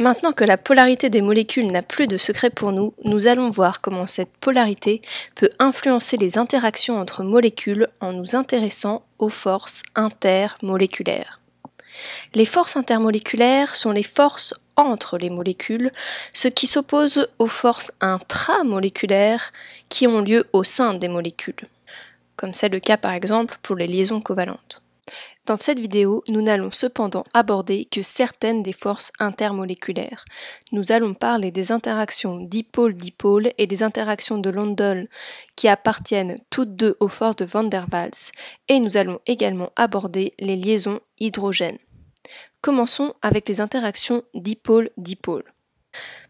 Maintenant que la polarité des molécules n'a plus de secret pour nous, nous allons voir comment cette polarité peut influencer les interactions entre molécules en nous intéressant aux forces intermoléculaires. Les forces intermoléculaires sont les forces entre les molécules, ce qui s'oppose aux forces intramoléculaires qui ont lieu au sein des molécules, comme c'est le cas par exemple pour les liaisons covalentes. Dans cette vidéo, nous n'allons cependant aborder que certaines des forces intermoléculaires. Nous allons parler des interactions dipôle-dipôle et des interactions de Landol qui appartiennent toutes deux aux forces de Van der Waals et nous allons également aborder les liaisons hydrogènes. Commençons avec les interactions dipôle-dipôle.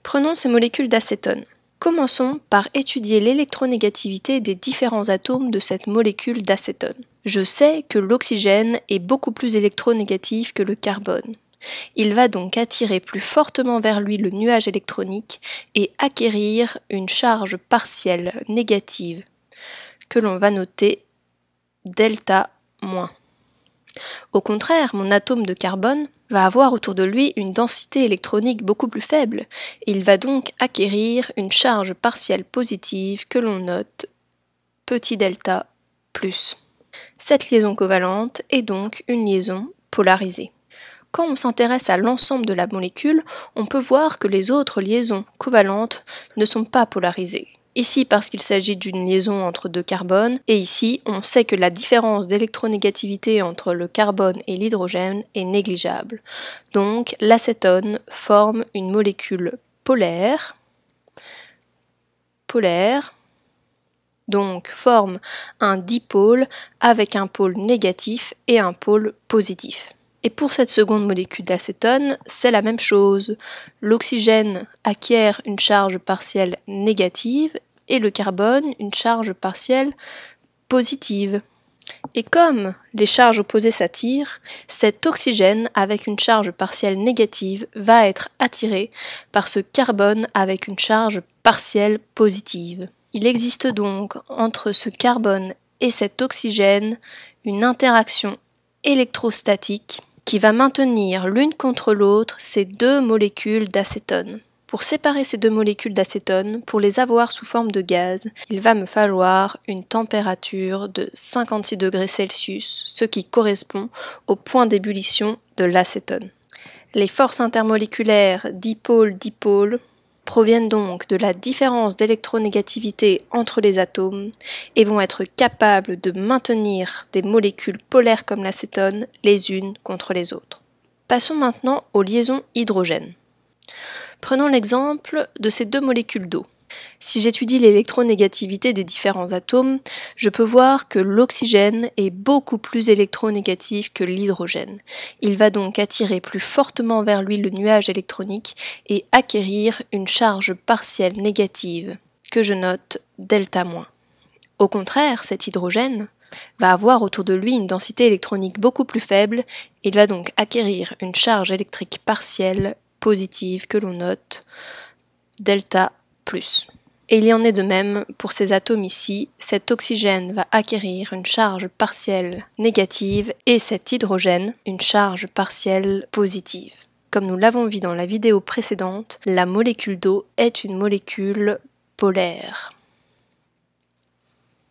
Prenons ces molécules d'acétone. Commençons par étudier l'électronégativité des différents atomes de cette molécule d'acétone. Je sais que l'oxygène est beaucoup plus électronégatif que le carbone. Il va donc attirer plus fortement vers lui le nuage électronique et acquérir une charge partielle négative que l'on va noter delta au contraire, mon atome de carbone va avoir autour de lui une densité électronique beaucoup plus faible, et il va donc acquérir une charge partielle positive que l'on note petit delta plus. Cette liaison covalente est donc une liaison polarisée. Quand on s'intéresse à l'ensemble de la molécule, on peut voir que les autres liaisons covalentes ne sont pas polarisées, Ici parce qu'il s'agit d'une liaison entre deux carbones, et ici on sait que la différence d'électronégativité entre le carbone et l'hydrogène est négligeable. Donc l'acétone forme une molécule polaire, polaire, donc forme un dipôle avec un pôle négatif et un pôle positif. Et pour cette seconde molécule d'acétone, c'est la même chose. L'oxygène acquiert une charge partielle négative et le carbone une charge partielle positive. Et comme les charges opposées s'attirent, cet oxygène avec une charge partielle négative va être attiré par ce carbone avec une charge partielle positive. Il existe donc entre ce carbone et cet oxygène une interaction électrostatique qui va maintenir l'une contre l'autre ces deux molécules d'acétone. Pour séparer ces deux molécules d'acétone, pour les avoir sous forme de gaz, il va me falloir une température de 56 degrés Celsius, ce qui correspond au point d'ébullition de l'acétone. Les forces intermoléculaires dipôle-dipôle proviennent donc de la différence d'électronégativité entre les atomes et vont être capables de maintenir des molécules polaires comme l'acétone les unes contre les autres. Passons maintenant aux liaisons hydrogènes. Prenons l'exemple de ces deux molécules d'eau. Si j'étudie l'électronégativité des différents atomes, je peux voir que l'oxygène est beaucoup plus électronégatif que l'hydrogène. Il va donc attirer plus fortement vers lui le nuage électronique et acquérir une charge partielle négative, que je note delta-. Au contraire, cet hydrogène va avoir autour de lui une densité électronique beaucoup plus faible, il va donc acquérir une charge électrique partielle positive que l'on note, delta plus. Et il y en est de même pour ces atomes ici, cet oxygène va acquérir une charge partielle négative et cet hydrogène une charge partielle positive. Comme nous l'avons vu dans la vidéo précédente, la molécule d'eau est une molécule polaire.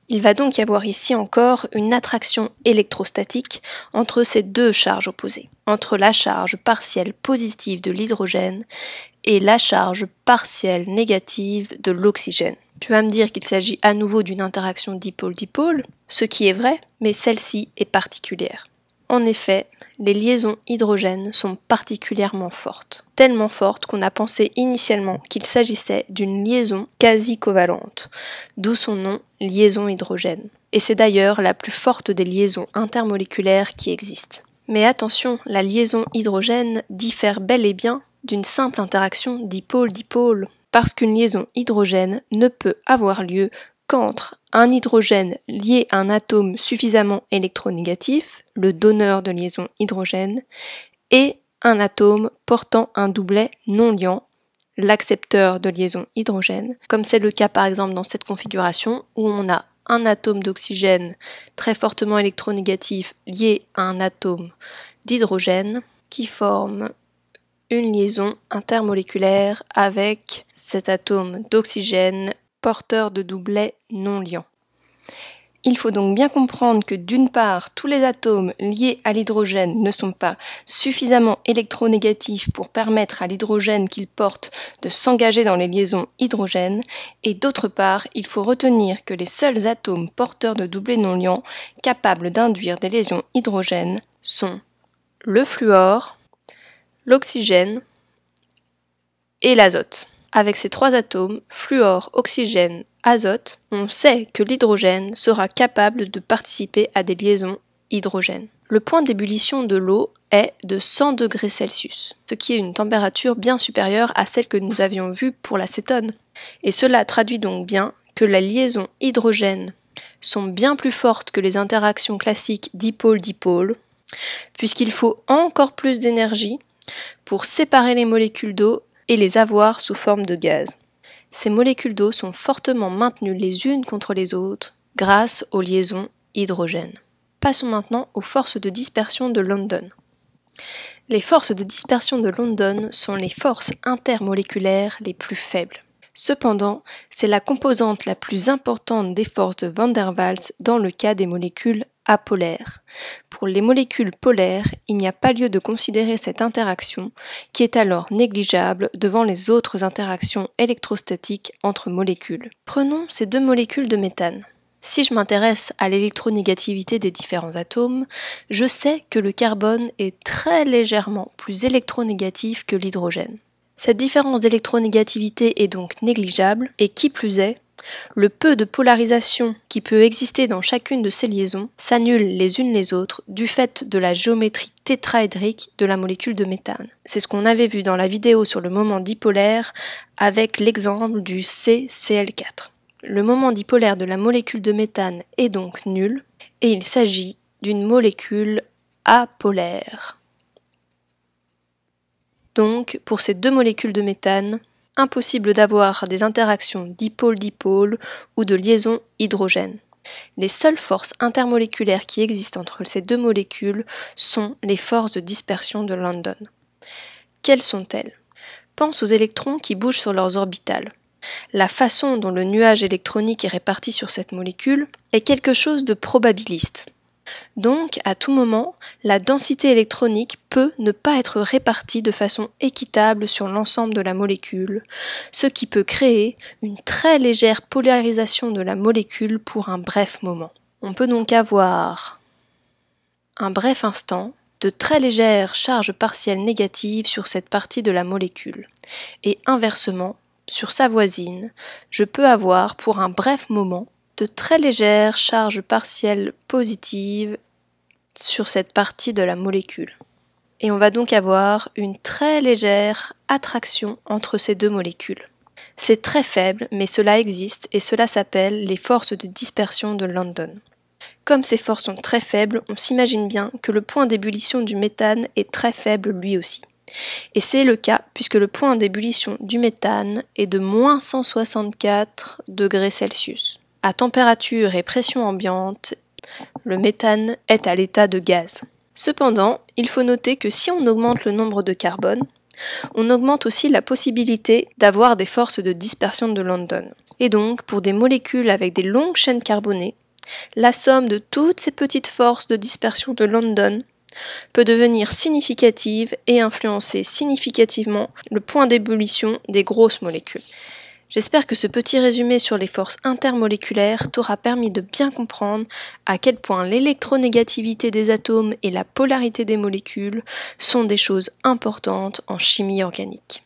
Il va donc y avoir ici encore une attraction électrostatique entre ces deux charges opposées, entre la charge partielle positive de l'hydrogène et la charge partielle négative de l'oxygène. Tu vas me dire qu'il s'agit à nouveau d'une interaction dipôle-dipôle, ce qui est vrai, mais celle-ci est particulière. En effet, les liaisons hydrogènes sont particulièrement fortes, tellement fortes qu'on a pensé initialement qu'il s'agissait d'une liaison quasi covalente, d'où son nom liaison hydrogène. Et c'est d'ailleurs la plus forte des liaisons intermoléculaires qui existent. Mais attention, la liaison hydrogène diffère bel et bien d'une simple interaction dipôle-dipôle, parce qu'une liaison hydrogène ne peut avoir lieu qu'entre un hydrogène lié à un atome suffisamment électronégatif, le donneur de liaison hydrogène, et un atome portant un doublet non liant, l'accepteur de liaison hydrogène, comme c'est le cas par exemple dans cette configuration où on a un atome d'oxygène très fortement électronégatif lié à un atome d'hydrogène qui forme une liaison intermoléculaire avec cet atome d'oxygène porteurs de doublets non liants. Il faut donc bien comprendre que d'une part, tous les atomes liés à l'hydrogène ne sont pas suffisamment électronégatifs pour permettre à l'hydrogène qu'ils portent de s'engager dans les liaisons hydrogènes, et d'autre part, il faut retenir que les seuls atomes porteurs de doublets non liants capables d'induire des liaisons hydrogènes sont le fluor, l'oxygène et l'azote. Avec ces trois atomes, fluor, oxygène, azote, on sait que l'hydrogène sera capable de participer à des liaisons hydrogènes. Le point d'ébullition de l'eau est de 100 degrés Celsius, ce qui est une température bien supérieure à celle que nous avions vue pour l'acétone. Et cela traduit donc bien que la liaison hydrogène sont bien plus fortes que les interactions classiques dipôle-dipôle, puisqu'il faut encore plus d'énergie pour séparer les molécules d'eau et les avoir sous forme de gaz. Ces molécules d'eau sont fortement maintenues les unes contre les autres grâce aux liaisons hydrogène. Passons maintenant aux forces de dispersion de London. Les forces de dispersion de London sont les forces intermoléculaires les plus faibles. Cependant, c'est la composante la plus importante des forces de Van der Waals dans le cas des molécules apolaire. Pour les molécules polaires, il n'y a pas lieu de considérer cette interaction, qui est alors négligeable devant les autres interactions électrostatiques entre molécules. Prenons ces deux molécules de méthane. Si je m'intéresse à l'électronégativité des différents atomes, je sais que le carbone est très légèrement plus électronégatif que l'hydrogène. Cette différence d'électronégativité est donc négligeable et qui plus est, le peu de polarisation qui peut exister dans chacune de ces liaisons s'annule les unes les autres du fait de la géométrie tétraédrique de la molécule de méthane. C'est ce qu'on avait vu dans la vidéo sur le moment dipolaire avec l'exemple du CCl4. Le moment dipolaire de la molécule de méthane est donc nul et il s'agit d'une molécule apolaire. Donc, pour ces deux molécules de méthane, impossible d'avoir des interactions dipôle-dipôle ou de liaison hydrogène. Les seules forces intermoléculaires qui existent entre ces deux molécules sont les forces de dispersion de London. Quelles sont-elles Pense aux électrons qui bougent sur leurs orbitales. La façon dont le nuage électronique est réparti sur cette molécule est quelque chose de probabiliste. Donc, à tout moment, la densité électronique peut ne pas être répartie de façon équitable sur l'ensemble de la molécule, ce qui peut créer une très légère polarisation de la molécule pour un bref moment. On peut donc avoir un bref instant de très légères charges partielles négatives sur cette partie de la molécule, et inversement, sur sa voisine, je peux avoir pour un bref moment de très légères charges partielles positives sur cette partie de la molécule. Et on va donc avoir une très légère attraction entre ces deux molécules. C'est très faible, mais cela existe et cela s'appelle les forces de dispersion de London. Comme ces forces sont très faibles, on s'imagine bien que le point d'ébullition du méthane est très faible lui aussi. Et c'est le cas puisque le point d'ébullition du méthane est de moins 164 degrés Celsius. À température et pression ambiante, le méthane est à l'état de gaz. Cependant, il faut noter que si on augmente le nombre de carbone, on augmente aussi la possibilité d'avoir des forces de dispersion de London. Et donc, pour des molécules avec des longues chaînes carbonées, la somme de toutes ces petites forces de dispersion de London peut devenir significative et influencer significativement le point d'ébullition des grosses molécules. J'espère que ce petit résumé sur les forces intermoléculaires t'aura permis de bien comprendre à quel point l'électronégativité des atomes et la polarité des molécules sont des choses importantes en chimie organique.